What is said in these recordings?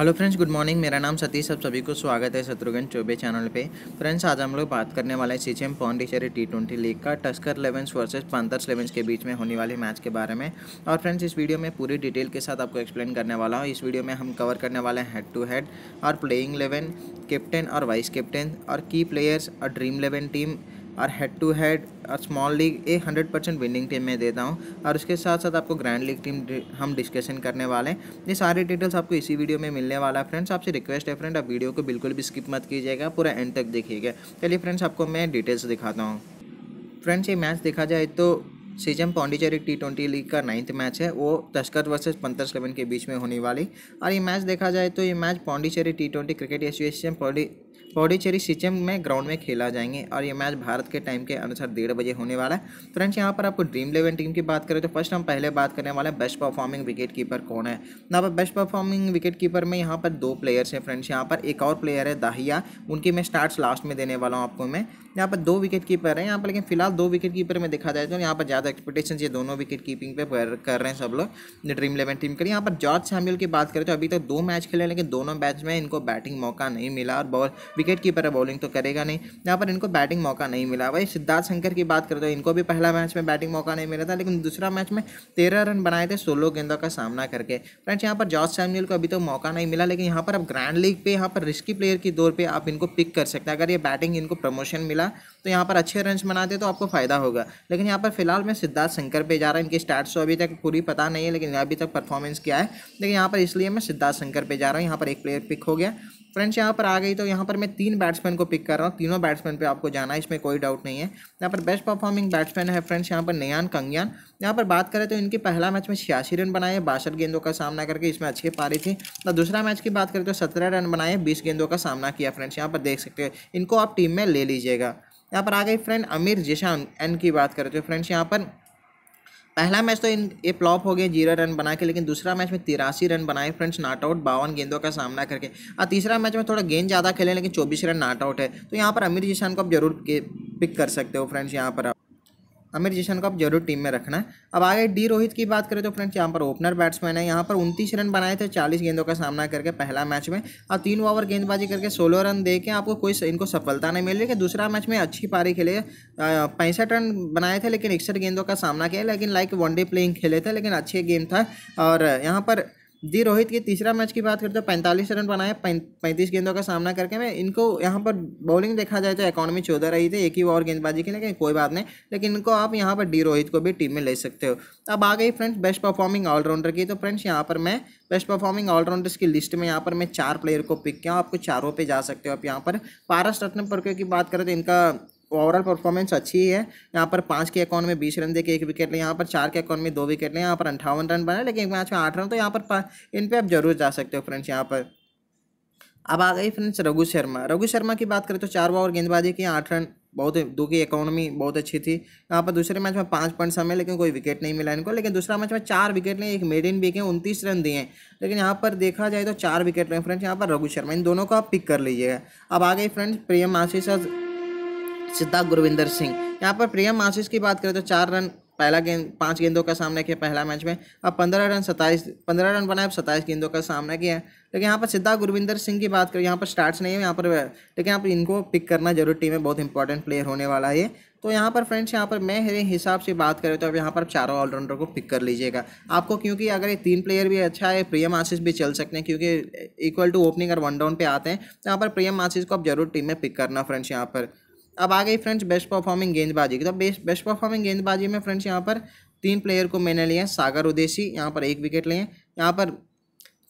hello friends good morning मेरा नाम सतीश आप सभी को स्वागत है शत्रुघ्न चौबे चैनल पे फ्रेंड्स आज हम लोग बात करने वाले हैं Siechem Pondicherry T twenty league का tusker elevens versus panthers elevens के बीच में होने वाले मैच के बारे में और फ्रेंड्स इस वीडियो में पूरी डिटेल के साथ आपको एक्सप्लेन करने वाला हूँ इस वीडियो में हम कवर करने वाले हैं हेड टू हेड और प्लेइंग इलेवन कैप्टन और वाइस कैप्टन और की प्लेयर्स और ड्रीम इलेवन टीम और head to head small league a hundred percent winning team में देता हूँ और उसके साथ साथ आपको ग्रैंड लीग टीम हम डिस्कशन करने वाले हैं ये सारे डिटेल्स आपको इसी वीडियो में मिलने वाला है फ्रेंड्स आपसे रिक्वेस्ट है फ्रेंड आप वीडियो को बिल्कुल भी स्किप मत कीजिएगा पूरा एंड तक देखिएगा चलिए फ्रेंड्स आपको मैं डिटेल्स दिखाता हूँ फ्रेंड्स ये मैच देखा जाए तो Siechem Pondicherry T twenty league का नाइन्थ मैच है वो तस्कर वर्सेस पंतर्स सेवन के बीच में होने वाली और ये मैच देखा जाए तो ये match Pondicherry T twenty cricket association Pondicherry Siechem में ग्राउंड में खेला जाएंगे और ये मैच भारत के टाइम के अनुसार डेढ़ बजे होने वाला है फ्रेंड्स यहाँ पर आपको ड्रीम इलेवन टीम की बात करें तो फर्स्ट हम पहले बात करने वाले हैं बेस्ट परफॉर्मिंग विकेट कीपर कौन है ना पर बेस्ट परफॉर्मिंग विकेट कीपर में यहाँ पर दो प्लेयर्स हैं फ्रेंड्स यहाँ पर एक और प्लेयर है दाहिया उनकी मैं स्टार्ट लास्ट में देने वाला हूँ आपको मैं यहाँ पर दो विकेट कीपर हैं यहाँ पर लेकिन फिलहाल दो विकेट कीपर में देखा जाए तो यहाँ पर ज़्यादा एक्सपेक्टेशन ये दोनों विकेट कीपिंग पे कर रहे हैं सब लोग ड्रीम इलेवन टीम के लिए यहाँ पर जॉर्ज सैम्यूल की बात करें तो अभी तक तो दो मैच खेले लेकिन दोनों मैच में इनको बैटिंग मौका नहीं मिला और बॉल विकेट कीपर है बॉलिंग तो करेगा नहीं यहाँ पर इनको बैटिंग मौका नहीं मिला वही सिद्धार्थ शंकर की बात करें तो इनको भी पहला मैच में बैटिंग मौका नहीं मिला था लेकिन दूसरा मैच में तेरह रन बनाए थे सोलह गेंदों का सामना करके फ्रेंड्स यहाँ पर जॉर्ज सैम्यूल को अभी तो मौका नहीं मिला लेकिन यहाँ पर अब ग्रैंड लीग पर यहाँ पर रिस्की प्लेयर की दौर पर आप इनको पिक कर सकते हैं अगर ये बैटिंग इनको प्रमोशन मिला मिला तो यहाँ पर अच्छे रन बनाते तो आपको फ़ायदा होगा लेकिन यहाँ पर फिलहाल मैं सिद्धार्थ शंकर पे जा रहा हूँ इनके स्टार्ट तो अभी तक पूरी पता नहीं है लेकिन अभी तक परफॉर्मेंस क्या है लेकिन यहाँ पर इसलिए मैं सिद्धार्थ शंकर पे जा रहा हूँ यहाँ पर एक प्लेयर पिक हो गया फ्रेंड्स यहाँ पर आ गई तो यहाँ पर मैं तीन बैट्समैन को पिक कर रहा हूँ तीनों बैट्समैन पे आपको जाना है इसमें कोई डाउट नहीं है यहाँ पर बेस्ट परफॉर्मिंग बैट्समैन है फ्रेंड्स यहाँ पर नयान कंगयान यहाँ पर बात करें तो इनके पहला मैच में छियासी रन बनाए बासठ गेंदों का सामना करके इसमें अच्छी पारी थी और तो दूसरा मैच की बात करें तो सत्रह रन बनाए बीस गेंदों का सामना किया फ्रेंड्स यहाँ पर देख सकते हो इनको आप टीम में ले लीजिएगा यहाँ पर आ गई फ्रेंड अमीर जिशान एन की बात करें तो फ्रेंड्स यहाँ पर पहला मैच तो इन ये फ्लॉप हो गए जीरो रन बना के लेकिन दूसरा मैच में तिरासी रन बनाए फ्रेंड्स नॉट आउट बावन गेंदों का सामना करके और तीसरा मैच में थोड़ा गेंद ज़्यादा खेले लेकिन चौबीस रन नॉट आउट है तो यहाँ पर आमिर जिसान को आप जरूर पिक कर सकते हो फ्रेंड्स यहाँ पर आप अमिर जिशन को आप जरूर टीम में रखना है अब आगे डी रोहित की बात करें तो फ्रेंड्स यहाँ पर ओपनर बैट्समैन है यहाँ पर उनतीस रन बनाए थे चालीस गेंदों का सामना करके पहला मैच में और तीन ओवर गेंदबाजी करके सोलह रन दे के आपको कोई इनको सफलता नहीं मिल रही कि दूसरा मैच में अच्छी पारी खेले पैंसठ रन बनाए थे लेकिन इकसठ गेंदों का सामना किया लेकिन लाइक वनडे प्लेइंग खेले थे लेकिन अच्छे गेम था और यहाँ पर जी रोहित की तीसरा मैच की बात करें तो पैंतालीस रन बनाए पैंतीस गेंदों का सामना करके मैं इनको यहाँ पर बॉलिंग देखा जाए तो इकोनॉमी चौदह रही थी एक ही ओवर गेंदबाजी की लेकिन कोई बात नहीं लेकिन इनको आप यहाँ पर डी रोहित को भी टीम में ले सकते हो अब आ गई फ्रेंड्स बेस्ट परफॉर्मिंग ऑलराउंडर की तो फ्रेंड्स यहाँ पर मैं बेस्ट परफॉर्मिंग ऑलराउंडर्स की लिस्ट में यहाँ पर मैं चार प्लेयर को पिक किया आपको चारों पर जा सकते हो आप यहाँ पर पारस रत्न पर की बात करें तो इनका ओवरऑल परफॉर्मेंस अच्छी है यहाँ पर पाँच के अकाउंट में बीस रन देकर एक विकेट लें यहाँ पर चार के अकाउंट में दो विकेट लें यहाँ पर अंठावन रन बनाए लेकिन एक मैच में आठ रन तो यहाँ पर इन पर आप जरूर जा सकते हो फ्रेंड्स यहाँ पर अब आ गई फ्रेंड्स रघु शर्मा रघु शर्मा की बात करें तो चार ओवर गेंदबाजी की आठ रन बहुत दो की इकोनॉमी बहुत अच्छी थी यहाँ पर दूसरे मैच में पाँच पॉइंट समय लेकिन कोई विकेट नहीं मिला इनको लेकिन दूसरा मैच में चार विकेट लें एक मेडिन भी के उनतीस रन दिए लेकिन यहाँ पर देखा जाए तो चार विकेट लें फ्रेंड्स यहाँ पर रघु शर्मा इन दोनों को आप पिक कर लीजिएगा अब आ गई फ्रेंड्स प्रियम आशीष सिद्धार्थ गुरविंदर सिंह यहाँ पर प्रियम आशीष की बात करें तो चार रन पहला गेंद पांच गेंदों का सामना किया पहला मैच में अब पंद्रह रन सत्ताईस पंद्रह रन बनाए अब सत्ताईस गेंदों का सामना किया है लेकिन यहाँ पर सिद्धा गुरविंदर सिंह की बात करें यहाँ पर स्टार्ट्स नहीं है यहाँ पर लेकिन आप इनको पिक करना जरूर टीम में बहुत इंपॉर्टेंट प्लेयर होने वाला है तो यहाँ पर फ्रेंड्स यहाँ पर मैं मेरे हिसाब से बात करें तो अब यहाँ पर चारों ऑलराउंडर को पिक कर लीजिएगा आपको क्योंकि अगर ये तीन प्लेयर भी अच्छा है प्रियम आशीष भी चल सकते हैं क्योंकि इक्वल टू ओपनिंग और वन डाउन पे आते हैं तो यहाँ पर प्रियम आशीष को आप जरूर टीम में पिक करना फ्रेंड्स यहाँ पर अब आ गई फ्रेंड्स बेस्ट परफॉर्मिंग गेंदबाजी की तो बेस्ट बेस्ट परफॉर्मिंग गेंदबाजी में फ्रेंड्स यहाँ पर तीन प्लेयर को मैंने लिए हैं सागर उदेशी यहाँ पर एक विकेट लिए यहाँ पर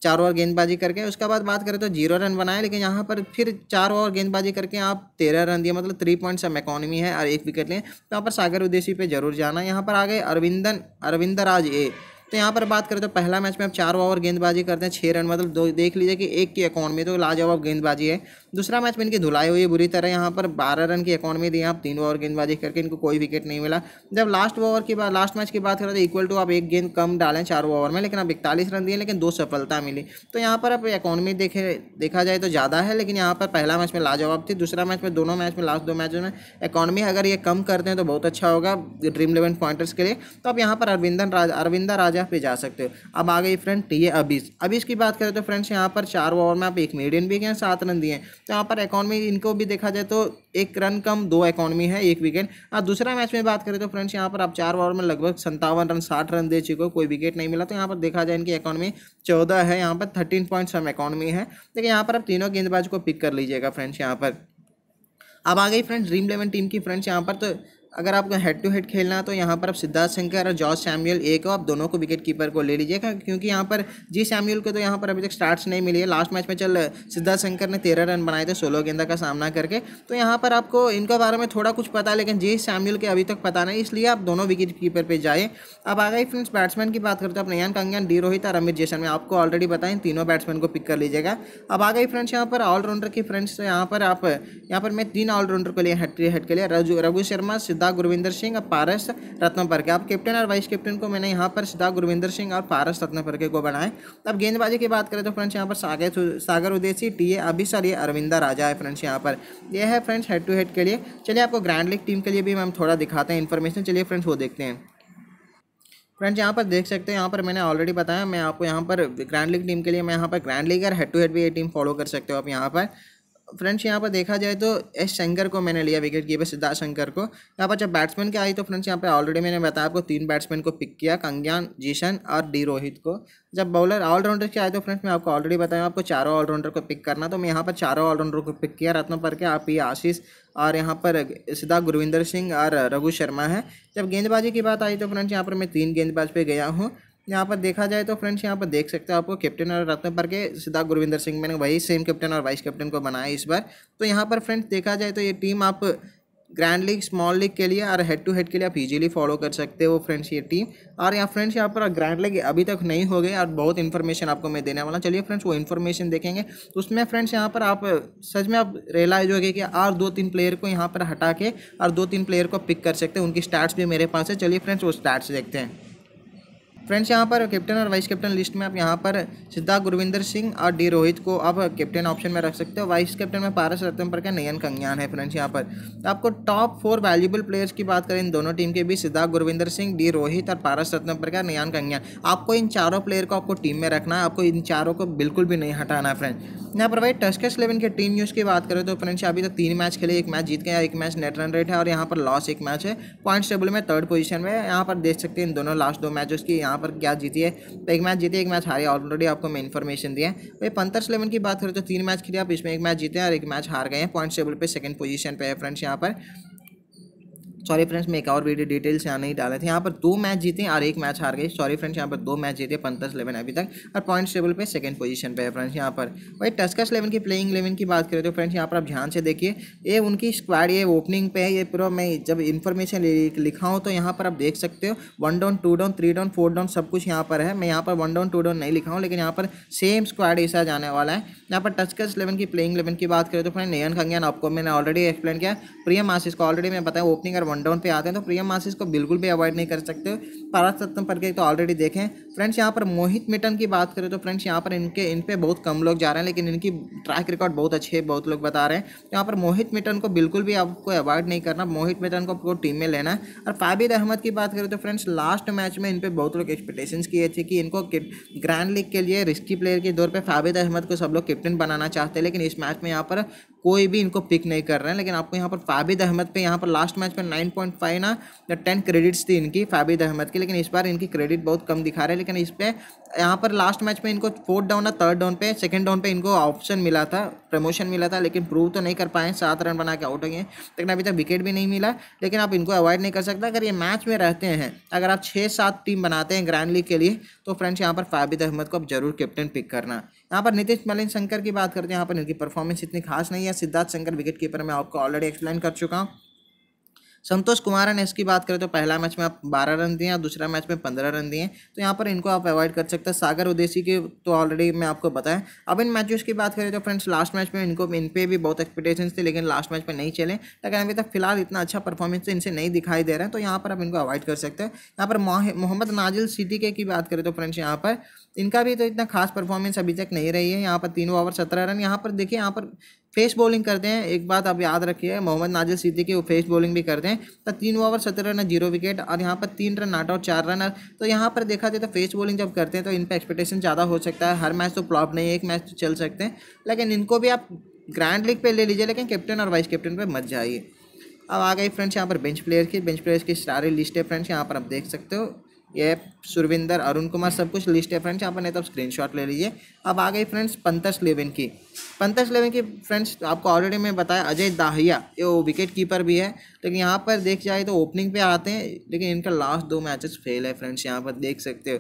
चार ओवर गेंदबाजी करके उसके बाद बात करें तो जीरो रन बनाए लेकिन यहाँ पर फिर चार ओवर गेंदबाजी करके आप तेरह रन दिए मतलब थ्री पॉइंट सम इकॉनमी है और एक विकेट लें तो यहाँ पर सागर उदेशी पे जरूर जाना यहाँ पर आ गए अरविंदन अरविंदर राज ए तो यहाँ पर बात करें तो पहला मैच में आप चार ओवर गेंदबाजी करते हैं छः रन मतलब दो देख लीजिए कि एक की में तो लाजवाब गेंदबाजी है दूसरा मैच में इनकी धुलाई हुई बुरी तरह यहाँ पर बारह रन की इकॉनमी दी आप तीन ओवर गेंदबाजी करके इनको कोई विकेट नहीं मिला जब लास्ट ओवर की बात लास्ट मैच की बात करें तो इक्वल टू आप एक गेंद कम डालें चार ओवर में लेकिन आप इकतालीस रन दिए लेकिन दो सफलता मिली तो यहाँ पर आप इकॉनमी देखे देखा जाए तो ज़्यादा है लेकिन यहाँ पर पहला मैच में लाजवाब थी दूसरा मैच में दोनों मैच में लास्ट दो मैचों में इकॉनमी अगर ये कम करते हैं तो बहुत अच्छा होगा ड्रीम इलेवन पॉइंटर्स के लिए तो आप यहाँ पर अरविंदन राज अरविंदा राजा पे जा सकते हो अब आ गई फ्रेंड टी ए अबीज अबीज की बात करें तो फ्रेंड्स यहाँ पर चार ओवर में आप एक मीडियन भी गए सात रन दिए जहाँ यहाँ पर इकॉनमी इनको भी देखा जाए तो एक रन कम दो इकॉनमी है एक विकेट और दूसरा मैच में बात करें तो फ्रेंड्स यहाँ पर आप चार ओवर में लगभग सत्तावन रन साठ रन दे चुके हो कोई विकेट नहीं मिला तो यहाँ पर देखा जाए इनकी इकॉनमी चौदह है यहाँ पर थर्टीन पॉइंट सम इकॉनमी है लेकिन यहाँ पर आप तीनों गेंदबाज को पिक कर लीजिएगा फ्रेंड्स यहाँ पर अब आ गई फ्रेंड्स ड्रीम इलेवन टीम की फ्रेंड्स यहाँ पर तो अगर आपको हेड टू हेड खेलना है तो यहाँ पर आप सिद्धार्थ शंकर और जॉर्ज सैम्यूल ए को आप दोनों को विकेट कीपर को ले लीजिएगा क्योंकि यहाँ पर जी सैम्यूल को तो यहाँ पर अभी तक स्टार्ट्स नहीं मिली है लास्ट मैच में चल सिद्धार्थ शंकर ने तेरह रन बनाए थे सोलह गेंदा का सामना करके तो यहाँ पर आपको इनके बारे में थोड़ा कुछ पता है लेकिन जी सैम्यूल के अभी तक पता नहीं इसलिए आप दोनों विकेट कीपर पर जाए अब आ गई फ्रेंड्स बैट्समैन की बात करते हैं आप नयान कंगन डी रोहित और अमित जैसन में आपको ऑलरेडी बताएं तीनों बैट्समैन को पिक कर लीजिएगा अब आ गई फ्रेंड्स यहाँ पर ऑलराउंडर की फ्रेंड्स तो यहाँ पर आप यहाँ पर मैं तीन ऑलराउंडर को लिए हेड हेड के लिए रघु शर्मा सिद्ध सिद्धा गुरविंदर सिंह और पारस रत्नपर के अब कैप्टन और वाइस कैप्टन को मैंने यहाँ पर सिद्धा गुरविंदर सिंह और पारस रत्नपर के को बनाए अब गेंदबाजी की बात करें तो फ्रेंड्स यहाँ पर सागर सागर उदेशी टी ए अभी ये अरविंदा राजा है फ्रेंड्स यहाँ पर यह है फ्रेंड्स हेड टू हेड के लिए चलिए आपको ग्रैंड लीग टीम के लिए भी मैम थोड़ा दिखाते हैं इन्फॉर्मेशन चलिए फ्रेंड्स वो देखते हैं फ्रेंड्स यहाँ पर देख सकते हैं यहाँ पर मैंने ऑलरेडी बताया मैं आपको यहाँ पर ग्रैंड लीग टीम के लिए मैं यहाँ पर ग्रैंड लीग और हेड टू हेड भी ये टीम फॉलो कर सकते हो आप यहाँ पर फ्रेंड्स यहाँ पर देखा जाए तो एस शंकर को मैंने लिया विकेट कीपर सिद्धार्थ शंकर को यहाँ पर जब बैट्समैन के आई तो फ्रेंड्स यहाँ पर ऑलरेडी मैंने बताया आपको तीन बैट्समैन को पिक किया कंग्यान जीशन और डी रोहित को जब बॉलर ऑलराउंडर के आए तो फ्रेंड्स मैं आपको ऑलरेडी बताया आपको चारों ऑलराउंडर को पिक करना तो मैं यहाँ पर चारों ऑलराउंडर को पिक किया रत्न पर के आप ये आशीष और यहाँ पर सिद्धार्थ गुरविंदर सिंह और रघु शर्मा है जब गेंदबाजी की बात आई तो फ्रेंड्स यहाँ पर मैं तीन गेंदबाज पर गया हूँ यहाँ पर देखा जाए तो फ्रेंड्स यहाँ पर देख सकते हो आपको कैप्टन और रत्न पर के सिद्धार्थ गुरविंदर सिंह मैंने वही सेम कैप्टन और वाइस कैप्टन को बनाया इस बार तो यहाँ पर फ्रेंड्स देखा जाए तो ये टीम आप ग्रैंड लीग स्मॉल लीग के लिए और हेड टू हेड के लिए आप इजीली फॉलो कर सकते हो फ्रेंड्स ये टीम और यहाँ फ्रेंड्स यहाँ पर ग्रैंड लीग अभी तक नहीं हो गए और बहुत इन्फॉर्मेशन आपको मैं देने वाला चलिए फ्रेंड्स वो इन्फॉर्मेशन देखेंगे तो उसमें फ्रेंड्स यहाँ पर आप सच में आप रियलाइज हो गए कि और दो तीन प्लेयर को यहाँ पर हटा के और दो तीन प्लेयर को पिक कर सकते हैं उनकी स्टार्ट्स भी मेरे पास है चलिए फ्रेंड्स वो स्टार्ट देखते हैं फ्रेंड्स यहाँ पर कैप्टन और वाइस कैप्टन लिस्ट में आप यहाँ पर सिद्धार्थ गुरविंदर सिंह और डी रोहित को आप कैप्टन ऑप्शन में रख सकते हो वाइस कैप्टन में पारस रत्न पर नयन कंग्यान है फ्रेंड्स यहाँ पर तो आपको टॉप फोर वैल्यूबल प्लेयर्स की बात करें इन दोनों टीम के बीच सिद्धार्थ गुरविंदर सिंह डी रोहित और पारस रत्न पर का नयन कंगयान आपको इन चारों प्लेयर को आपको टीम में रखना है आपको इन चारों को बिल्कुल भी नहीं हटाना है फ्रेंड्स यहाँ पर भाई टस्कस इलेवन के टीम न्यूज़ की बात करें तो फ्रेंड्स अभी तक तीन मैच खेले एक मैच जीत गया एक मैच नेट रन रेट है और यहाँ पर लॉस एक मैच है पॉइंट्स टेबल में थर्ड पोजिशन में यहाँ पर देख सकते हैं इन दोनों लास्ट दो मैचेस की यहाँ यहाँ पर क्या जीती है तो एक मैच जीती है एक मैच हारी ऑलरेडी आपको मैं इन्फॉर्मेशन दिया है वही पंथर्स इलेवन की बात करें तो तीन मैच खेले आप इसमें एक मैच जीते हैं और एक मैच हार गए हैं पॉइंट टेबल पर सेकंड पोजीशन पे है फ्रेंड्स यहाँ पर सॉरी फ्रेंड्स मैं एक और वीडियो डिटेल्स यहाँ नहीं डाले थे यहाँ पर दो मैच जीते और एक मैच हार गए सॉरी फ्रेंड्स यहाँ पर दो मैच जीते पंतस इलेवन अभी तक और पॉइंट्स टेबल पे सेकंड पोजीशन पे है फ्रेंड्स यहाँ पर वही टस्कस इलेवन की प्लेइंग इलेवन की बात करें तो फ्रेंड्स यहाँ पर आप ध्यान से देखिए ये उनकी स्क्वाड ये ओपनिंग पे है ये पूरा मैं जब इन्फॉर्मेशन लिखा हूँ तो यहाँ पर आप देख सकते हो one down two down three down four down सब कुछ यहाँ पर है मैं यहाँ पर वन डाउन टू डाउन नहीं लिखा हूँ लेकिन यहाँ पर सेम स्क्वाड ऐसा जाने वाला है यहाँ पर टस्कस इलेवन की प्लेइंग इलेवन की बात करें तो फ्रेंड नयन खंगान आपको मैंने ऑलरेडी एक्सप्लेन किया प्रियम आशीष को ऑलरेडी मैं बताया ओपनिंग और वन डाउन पे आते हैं तो प्रियम मासिस को बिल्कुल भी अवॉइड नहीं कर सकते पारा सप्तम के तो ऑलरेडी देखें फ्रेंड्स यहाँ पर मोहित मिटन की बात करें तो फ्रेंड्स यहाँ पर इनके इन पे बहुत कम लोग जा रहे हैं लेकिन इनकी ट्रैक रिकॉर्ड बहुत अच्छे है बहुत लोग बता रहे हैं तो यहाँ पर मोहित मिटन को बिल्कुल भी आपको अवॉइड नहीं करना मोहित मिटन को आपको टीम में लेना है और फाबिद अहमद की बात करें तो फ्रेंड्स लास्ट मैच में इन पर बहुत लोग एक्सपेक्टेशन किए थे कि इनको ग्रैंड लीग के लिए रिस्की प्लेयर के दौर पर फाबिद अहमद को सब लोग कैप्टन बनाना चाहते हैं लेकिन इस मैच में यहाँ पर कोई भी इनको पिक नहीं कर रहे हैं लेकिन आपको यहाँ पर फाबिद अहमद पर यहाँ पर लास्ट मैच में नाइन पॉइंट फाइव ना टेन क्रेडिट्स थी इनकी फाबिद अहमद की लेकिन इस बार इनकी क्रेडिट बहुत कम दिखा रहे हैं लेकिन सेकंड इस पर यहाँ पर लास्ट मैच में इनको फोर्थ डाउन और थर्ड डाउन पे सेकंड डाउन पे इनको ऑप्शन मिला था प्रमोशन मिला था लेकिन प्रूव तो नहीं कर पाए सात रन बना के आउट हो गए लेकिन अभी तक विकेट भी नहीं मिला लेकिन आप इनको अवॉइड नहीं कर सकते अगर ये मैच में रहते हैं अगर आप छः सात टीम बनाते हैं ग्रैंड लीग के लिए तो फ्रेंड्स यहाँ पर फाबिद अहमद को आप जरूर कैप्टन पिक करना यहाँ पर नितिश मलिन शंकर की बात करते हैं यहाँ पर इनकी परफॉर्मेंस इतनी खास नहीं है सिद्धार्थ शंकर विकेट कीपर मैं आपको ऑलरेडी एक्सप्लेन कर चुका हूँ संतोष कुमार ने इसकी बात करें तो पहला मैच में आप बारह रन दिए और दूसरा मैच में पंद्रह रन दिए तो यहाँ पर इनको आप अवॉइड कर सकते हैं सागर उदेशी के तो ऑलरेडी मैं आपको बताएं अब इन मैचेस की बात करें तो फ्रेंड्स लास्ट मैच में इनको इन पर भी बहुत एक्सपेक्टेशन थे लेकिन लास्ट मैच में नहीं चले लेकिन अभी तक फिलहाल इतना अच्छा परफॉर्मेंस तो इनसे नहीं दिखाई दे रहा है तो यहाँ पर आप इनको अवॉइड कर सकते हैं यहाँ पर मोहम्मद नाजिल सिद्दीके की बात करें तो फ्रेंड्स यहाँ पर इनका भी तो इतना खास परफॉर्मेंस अभी तक नहीं रही है यहाँ पर तीन ओवर सत्रह रन यहाँ पर देखिए यहाँ पर फेस बॉलिंग करते हैं एक बात आप याद रखिए मोहम्मद नाजिर सिद्दीकी वो फेस बॉलिंग भी करते हैं तो तीन ओवर सत्रह रन जीरो विकेट और यहाँ पर तीन रन आउट और चार रन तो यहाँ पर देखा जाए तो फेस बॉलिंग जब करते हैं तो इन पर एक्सपेक्टेशन ज़्यादा हो सकता है हर मैच तो प्लॉप नहीं है एक मैच तो चल सकते हैं लेकिन इनको भी आप ग्रैंड लीग पर ले लीजिए लेकिन कैप्टन और वाइस कैप्टन पर मत जाइए अब आ गई फ्रेंड्स यहाँ पर बेंच प्लेयर की बेंच प्लेयर्स की सारी लिस्ट है फ्रेंड्स यहाँ पर आप देख सकते हो ये सुरविंदर अरुण कुमार सब कुछ लिस्ट है फ्रेंड्स यहाँ पर नहीं तो आप शॉट ले लीजिए अब आ गई फ्रेंड्स पंतस लेवन की पंतस लेवन की फ्रेंड्स आपको ऑलरेडी मैं बताया अजय दाहिया ये विकेट कीपर भी है लेकिन यहाँ पर देख जाए तो ओपनिंग पे आते हैं लेकिन इनका लास्ट दो मैचेस फेल है फ्रेंड्स यहाँ पर देख सकते हो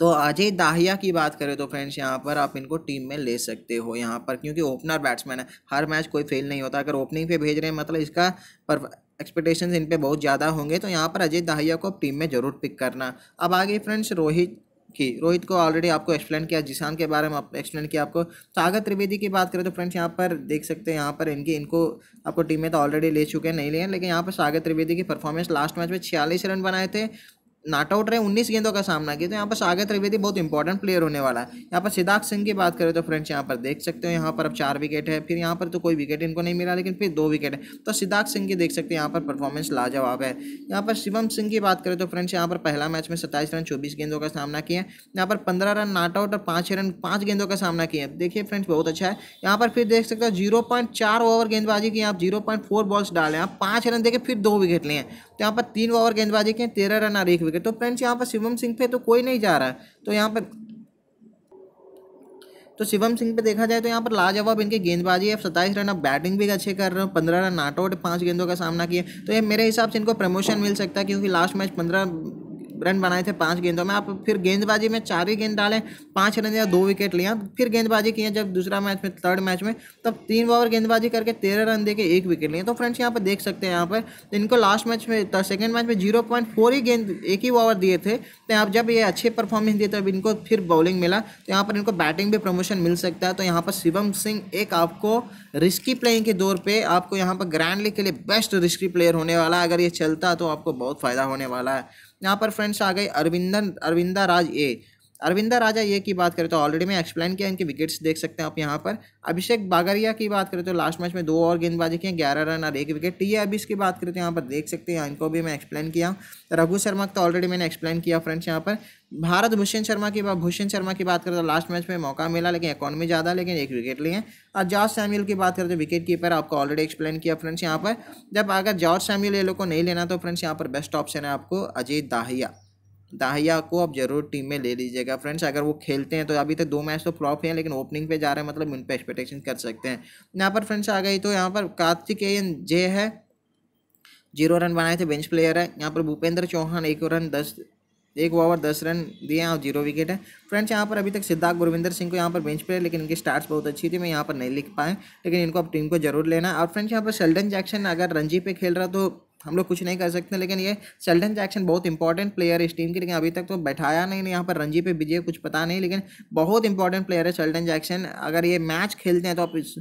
तो अजय दाहिया की बात करें तो फ्रेंड्स यहाँ पर आप इनको टीम में ले सकते हो यहाँ पर क्योंकि ओपनर बैट्समैन है हर मैच कोई फेल नहीं होता अगर ओपनिंग पे भेज रहे हैं मतलब इसका पर एक्सपेक्टेशंस इन पे बहुत ज़्यादा होंगे तो यहाँ पर अजय दहिया को टीम में ज़रूर पिक करना अब आगे फ्रेंड्स रोहित की रोहित को ऑलरेडी आपको एक्सप्लेन किया जिसान के बारे में एक्सप्लेन किया आपको सागर त्रिवेदी की बात करें तो फ्रेंड्स यहाँ पर देख सकते हैं यहाँ पर इनकी इनको आपको टीम में तो ऑलरेडी ले चुके हैं नहीं लिए लेकिन यहाँ पर सागर त्रिवेदी की परफॉर्मेंस लास्ट मैच में छियालीस रन बनाए थे नॉट आउट रहे उन्नीस गेंदों का सामना किया तो यहाँ पर सागर त्रिवेदी बहुत इंपॉर्टेंट प्लेयर होने वाला है यहाँ पर सिद्धार्थ सिंह की बात करें तो फ्रेंड्स यहाँ पर देख सकते हो यहाँ पर अब चार विकेट है फिर यहाँ पर तो कोई विकेट इनको नहीं मिला लेकिन फिर दो विकेट है तो सिद्धार्थ सिंह की देख सकते हैं यहाँ पर परफॉर्मेंस लाजवाब है यहाँ पर शिवम सिंह की बात करें तो फ्रेंड्स यहाँ पर पहला मैच में सत्ताईस रन चौबीस गेंदों का सामना किया यहाँ पर पंद्रह रन नाट आउट और पाँच रन पाँच गेंदों का सामना किया देखिए फ्रेंड्स बहुत अच्छा है यहाँ पर फिर देख सकते हो जीरो पॉइंट चार ओवर गेंदबाजी की आप जीरो पॉइंट फोर बॉल्स डालें आप पाँच रन देखें फिर दो विकेट लिए तो यहाँ पर तीन ओवर गेंदबाजी किए तेरह रन और एक विकेट चुके तो फ्रेंड्स यहाँ पर शिवम सिंह पे तो कोई नहीं जा रहा है तो यहाँ पर तो शिवम सिंह पे देखा जाए तो यहाँ पर लाजवाब इनकी गेंदबाजी है सत्ताईस रन अब बैटिंग भी अच्छे कर रहे हो पंद्रह रन आउट पाँच गेंदों का सामना किया तो ये मेरे हिसाब से इनको प्रमोशन मिल सकता है क्योंकि लास्ट मैच पंद्रह रन बनाए थे पाँच गेंदों में आप फिर गेंदबाजी में चार ही गेंद डालें पाँच रन या दो विकेट लिया फिर गेंदबाजी किए जब दूसरा मैच में थर्ड मैच में तब तीन ओवर गेंदबाजी करके तेरह रन दे एक विकेट लिए तो फ्रेंड्स यहाँ पर देख सकते हैं यहाँ पर इनको लास्ट मैच में सेकेंड मैच में जीरो पॉइंट फोर ही गेंद एक ही ओवर दिए थे तो आप जब ये अच्छे परफॉर्मेंस दिए तब इनको फिर बॉलिंग मिला तो यहाँ पर इनको बैटिंग भी प्रमोशन मिल सकता है तो यहाँ पर शिवम सिंह एक आपको रिस्की प्लेइंग के दौर पे आपको यहाँ पर ग्रैंड लीग के लिए बेस्ट रिस्की प्लेयर होने वाला है अगर ये चलता तो आपको बहुत फ़ायदा होने वाला है यहाँ पर फ्रेंड्स आ गए अरविंदन अरविंदा राज ए अरविंदा राजा ये की बात करें तो ऑलरेडी मैं एक्सप्लेन किया इनके विकेट्स देख सकते हैं आप यहाँ पर अभिषेक बागरिया की बात करें तो लास्ट मैच में दो और गेंदबाजी किए ग्यारह रन और एक विकेट टी अभी इसकी बात करें तो यहाँ पर देख सकते हैं इनको भी मैं एक्सप्लेन किया रघु शर्मा तो ऑलरेडी मैंने एक्सप्लेन किया फ्रेंड्स यहाँ पर भारत भूषण शर्मा की बात भूषण शर्मा की बात करें तो लास्ट मैच में मौका मिला लेकिन इकॉनमी ज़्यादा लेकिन एक विकेट लिए और जॉर्ज सैम्यूल की बात करें तो विकेट कीपर आपको ऑलरेडी एक्सप्लेन किया फ्रेंड्स यहाँ पर जब अगर जॉर्ज सैम्यूल ये लोग को नहीं लेना तो फ्रेंड्स यहाँ पर बेस्ट ऑप्शन है आपको अजीत दाहिया दाहिया को आप जरूर टीम में ले लीजिएगा फ्रेंड्स अगर वो खेलते हैं तो अभी तक दो मैच तो फ्लॉप हैं लेकिन ओपनिंग पे जा रहे हैं मतलब उन पर एक्सपेक्टेशन कर सकते हैं यहाँ पर फ्रेंड्स आ गई तो यहाँ पर एन जे है जीरो रन बनाए थे बेंच प्लेयर है यहाँ पर भूपेंद्र चौहान एक रन दस एक ओवर दस रन दिए हैं और जीरो विकेट है फ्रेंड्स यहाँ पर अभी तक सिद्धार्थ गुरविंदर सिंह को यहाँ पर बेंच प्लेयर लेकिन इनकी स्टार्ट्स बहुत अच्छी थी मैं यहाँ पर नहीं लिख पाए लेकिन इनको अब टीम को जरूर लेना और फ्रेंड्स यहाँ पर सेल्डन जैक्सन अगर रणजी पे खेल रहा तो हम लोग कुछ नहीं कर सकते लेकिन ये सेल्टन जैक्सन बहुत इंपॉर्टेंट प्लेयर है इस टीम की लेकिन अभी तक तो बैठाया नहीं यहाँ पर रणजी पे विजय कुछ पता नहीं लेकिन बहुत इंपॉर्टेंट प्लेयर है सेल्डन जैक्सन अगर ये मैच खेलते हैं तो आप इस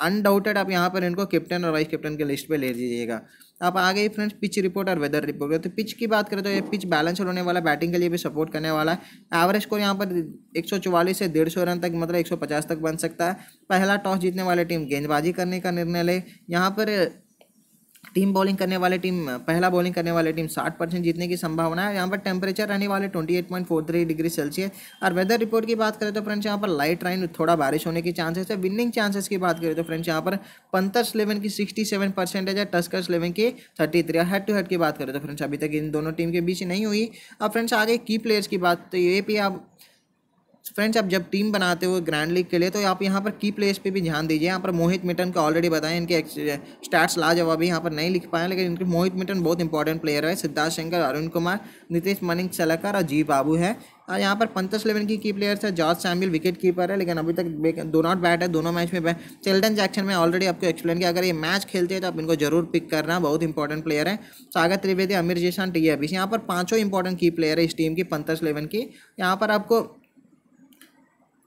अनडाउटेड आप यहाँ पर इनको कैप्टन और वाइस कैप्टन के लिस्ट पर ले लीजिएगा आप आगे ही फ्रेंड्स पिच रिपोर्ट और वेदर रिपोर्ट तो पिच की बात करें तो ये पिच बैलेंस होने वाला बैटिंग के लिए भी सपोर्ट करने वाला है एवरेज स्कोर यहाँ पर 144 से 150 रन तक मतलब 150 तक बन सकता है पहला टॉस जीतने वाली टीम गेंदबाजी करने का निर्णय ले यहाँ पर टीम बॉलिंग करने वाले टीम पहला बॉलिंग करने वाले टीम 60 परसेंट जीतने की संभावना है यहाँ पर टेम्परेचर रहने वाले 28.43 डिग्री सेल्सियस और वेदर रिपोर्ट की बात करें तो फ्रेंड्स यहाँ पर लाइट रेन थोड़ा बारिश होने के चांसेस है विनिंग चांसेस की बात करें तो फ्रेंड्स यहाँ पर पंतर्स इलेवन की सिक्सटी सेवन परसेंटेज है टस्कर्स इलेवन की thirty three head to head की बात करें तो फ्रेंड्स अभी तक इन दोनों टीम के बीच नहीं हुई अब फ्रेंड्स आगे की प्लेयर्स की बात तो ये भी आप फ्रेंड्स आप जब टीम बनाते हो ग्रैंड लीग के लिए तो आप यहाँ पर की प्लेस पे भी ध्यान दीजिए यहाँ पर मोहित मिटन का ऑलरेडी बताएं इनके स्टार्ट्स लाजवाब यहाँ पर नहीं लिख पाए लेकिन इनके मोहित मिटन बहुत इंपॉर्टेंट प्लेयर है सिद्धार्थ शंकर अरुण कुमार नितेश मनिंग सलाकार और जी बाबू है और यहाँ पर पंतस इलेवन की की प्लेयर्स है जॉर्ज सैमिल विकेट कीपर है लेकिन अभी तक दो नॉट बैट है दोनों मैच में चेल्टन जैक्शन में ऑलरेडी आपको एक्सप्लेन किया अगर ये मैच खेलते हैं तो आप इनको जरूर पिक करना बहुत इंपॉर्टेंट प्लेयर है सागर त्रिवेदी अमिर जीशान टी अभिष यहाँ पर पाँचों इंपॉर्टेंट की प्लेयर है इस टीम की पंतस इलेवन की यहाँ पर आपको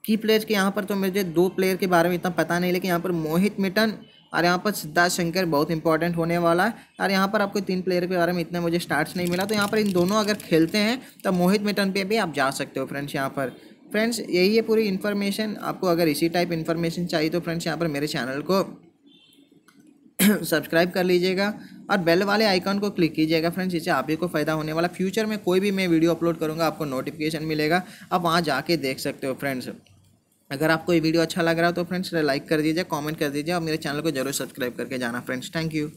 की प्लेयर्स के यहाँ पर तो मुझे दो प्लेयर के बारे में इतना पता नहीं लेकिन यहाँ पर मोहित मिटन और यहाँ पर सिद्धार्थ शंकर बहुत इंपॉर्टेंट होने वाला है और यहाँ पर आपको तीन प्लेयर के बारे में इतना मुझे स्टार्ट नहीं मिला तो यहाँ पर इन दोनों अगर खेलते हैं तो मोहित मिटन पर भी आप जा सकते हो फ्रेंड्स यहाँ पर फ्रेंड्स यही है पूरी इन्फॉर्मेशन आपको अगर इसी टाइप इन्फॉर्मेशन चाहिए तो फ्रेंड्स यहाँ पर मेरे चैनल को सब्सक्राइब कर लीजिएगा और बेल वाले आइकॉन को क्लिक कीजिएगा फ्रेंड्स इससे आप ही को फ़ायदा होने वाला फ्यूचर में कोई भी मैं वीडियो अपलोड करूँगा आपको नोटिफिकेशन मिलेगा आप वहाँ जाके देख सकते हो फ्रेंड्स अगर आपको ये वीडियो अच्छा लग रहा हो तो फ्रेंड्स लाइक कर दीजिए कमेंट कर दीजिए और मेरे चैनल को जरूर सब्सक्राइब करके जाना फ्रेंड्स थैंक यू